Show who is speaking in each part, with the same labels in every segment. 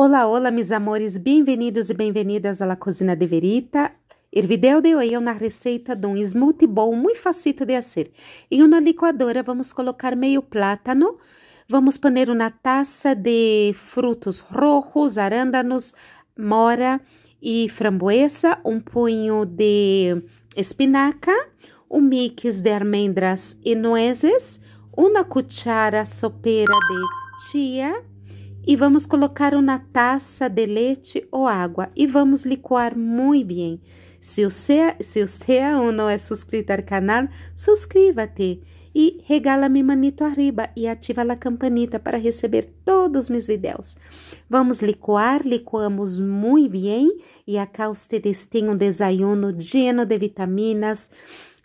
Speaker 1: Olá, olá, meus amores, bem-vindos e bem-vindas à Cozinha de Verita. O de hoje é uma receita de um smoothie bowl muito fácil de fazer. Em uma licuadora vamos colocar meio plátano, vamos pôr uma taça de frutos rojos, arândanos, mora e framboesa, um punho de espinaca, um mix de amêndoas e nozes, uma cuchara sopeira de chia, e vamos colocá-lo na taça de leite ou água e vamos licuar muito bem. Se você, se você aún não é inscrito ao canal, inscreva-te e regala-me manito arriba e ativa a campanita para receber todos os meus vídeos. Vamos licuar, licuamos muito bem e acá vocês têm um desayuno lleno de vitaminas,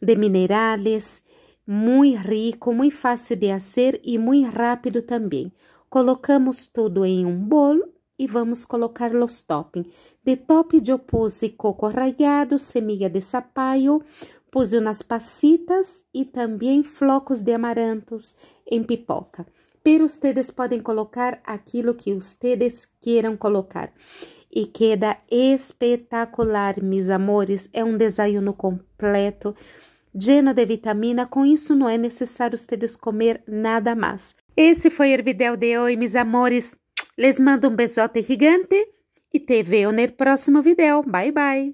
Speaker 1: de minerais, muito rico, muito fácil de fazer e muito rápido também. Colocamos tudo em um bolo e vamos colocar os topping. De top eu puse coco ralado, semilla de sapaio, puse nas passitas e também flocos de amarantos em pipoca. Pero ustedes podem colocar aquilo que ustedes queiram colocar. E queda espetacular, mis amores. É um desenho completo, lleno de vitamina. Com isso, não é necessário ustedes comer nada mais. Esse foi o vídeo de hoje, meus amores. Les mando um beijote gigante e te vejo no próximo vídeo. Bye, bye.